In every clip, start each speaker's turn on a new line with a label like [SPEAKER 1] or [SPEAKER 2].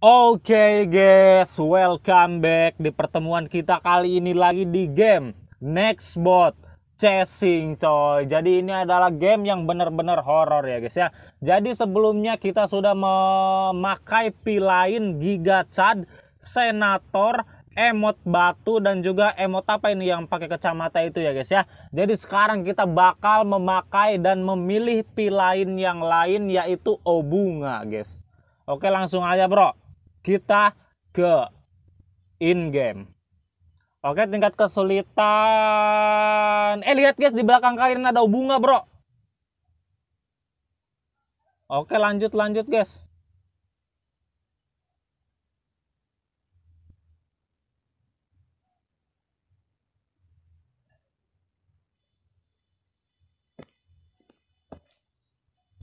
[SPEAKER 1] Oke okay, guys, welcome back di pertemuan kita kali ini lagi di game Nextbot Chasing coy. Jadi ini adalah game yang benar-benar horor ya guys ya. Jadi sebelumnya kita sudah memakai pilain Giga Chad, Senator, emot batu dan juga emot apa ini yang pakai kacamata itu ya guys ya. Jadi sekarang kita bakal memakai dan memilih pilain yang lain yaitu obunga guys. Oke langsung aja bro kita ke in game. Oke, tingkat kesulitan. Eh, lihat guys di belakang kalian ada bunga, Bro. Oke, lanjut lanjut, guys.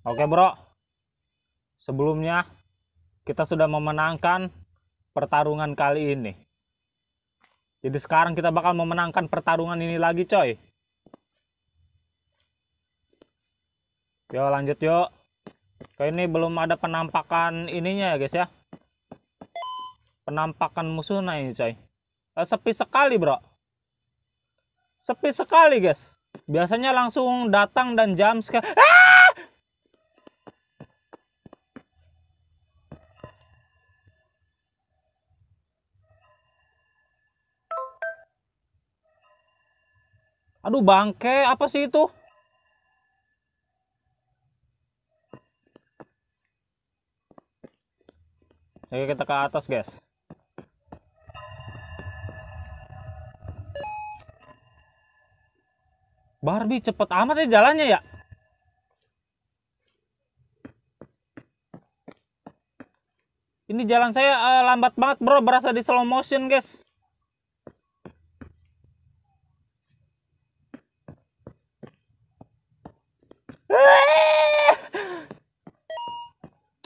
[SPEAKER 1] Oke, Bro. Sebelumnya kita sudah memenangkan pertarungan kali ini. Jadi sekarang kita bakal memenangkan pertarungan ini lagi, coy. Yo lanjut yuk. Kayak ini belum ada penampakan ininya ya, guys ya. Penampakan musuh, nah ini, coy. Eh, sepi sekali, Bro. Sepi sekali, guys. Biasanya langsung datang dan jam sekali. Ah! Aduh bangke, apa sih itu? Oke kita ke atas guys. Barbie cepet amat ya jalannya ya. Ini jalan saya uh, lambat banget bro, berasa di slow motion guys.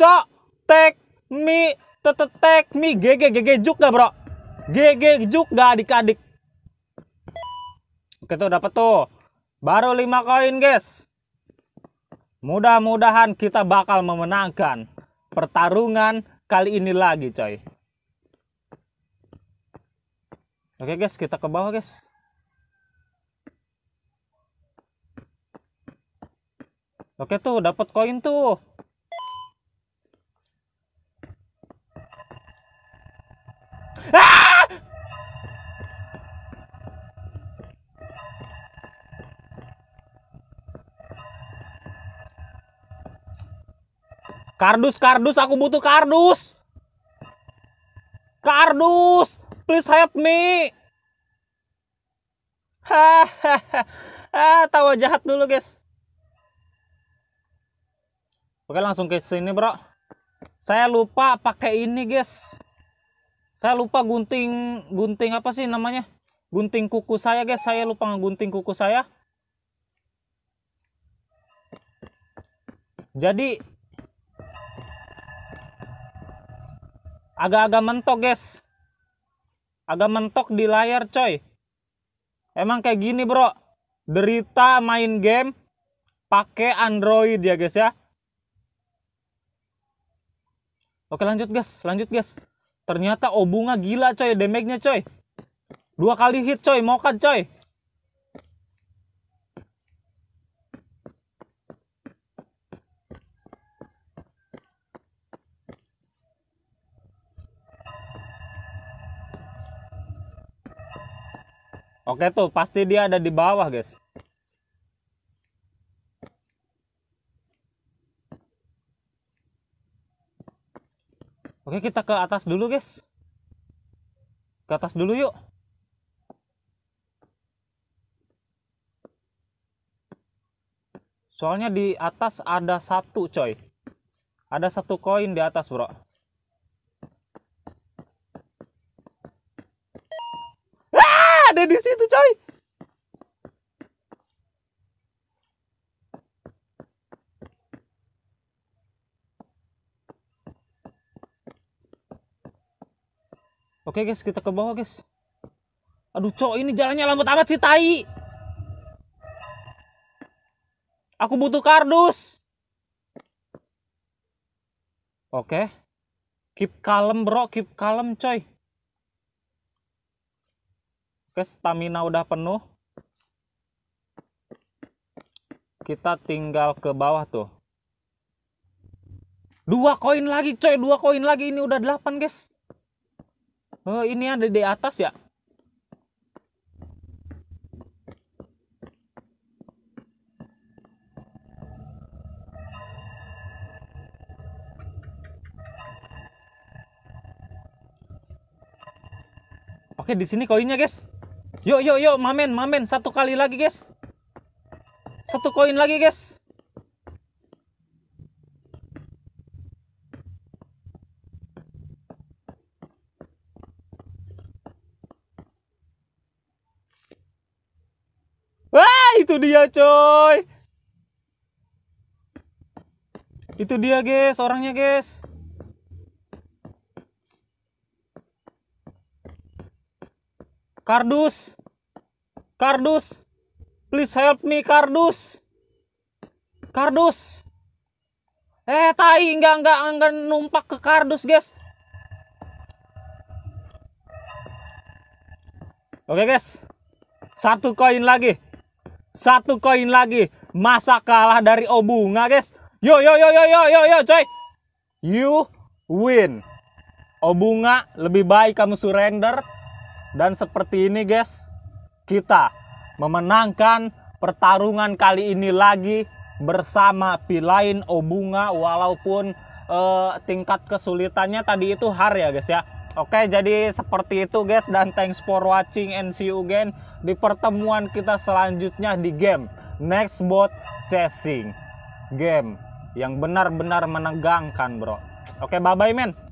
[SPEAKER 1] cok tek mi tetetek tek mi gg gg juk gak bro gg juk gak adik-adik oke tuh dapat tuh baru 5 koin guys mudah-mudahan kita bakal memenangkan pertarungan kali ini lagi coy oke guys kita ke bawah guys oke tuh dapat koin tuh Kardus, kardus, aku butuh kardus. Kardus, please help me. Hahaha. ah, tawa jahat dulu, guys. Oke, langsung ke sini, Bro. Saya lupa pakai ini, guys. Saya lupa gunting gunting apa sih namanya? Gunting kuku saya, guys. Saya lupa ngegunting kuku saya. Jadi agak-agak mentok guys agak mentok di layar coy emang kayak gini bro derita main game pakai Android ya guys ya oke lanjut guys lanjut guys ternyata obunga oh, gila coy damage-nya coy dua kali hit coy mokat coy Oke tuh, pasti dia ada di bawah, guys. Oke, kita ke atas dulu, guys. Ke atas dulu yuk. Soalnya di atas ada satu, coy. Ada satu koin di atas, bro. Oke guys, kita ke bawah guys. Aduh cowok ini jalannya lambat amat sih tai. Aku butuh kardus. Oke. Keep kalem, bro, keep kalem, coy. Oke, stamina udah penuh. Kita tinggal ke bawah tuh. Dua koin lagi coy, dua koin lagi ini udah delapan guys. Oh, ini ada di atas ya? Oke, di sini koinnya, guys. Yuk, yuk, yuk, mamen, mamen, satu kali lagi, guys. Satu koin lagi, guys. Itu dia coy. Itu dia guys, orangnya guys. Kardus. Kardus. Please help me Kardus. Kardus. Eh tai enggak enggak enggak numpak ke Kardus guys. Oke guys. Satu koin lagi. Satu koin lagi. Masa kalah dari Obunga, guys? Yo, yo, yo, yo, yo, yo, yo, coy. You win. Obunga, lebih baik kamu surrender. Dan seperti ini, guys. Kita memenangkan pertarungan kali ini lagi bersama Pilain Obunga walaupun uh, tingkat kesulitannya tadi itu har ya guys ya Oke, jadi seperti itu guys dan thanks for watching and see you again di pertemuan kita selanjutnya di game Next Bot Chasing. Game yang benar-benar menegangkan, bro. Oke, bye-bye, men.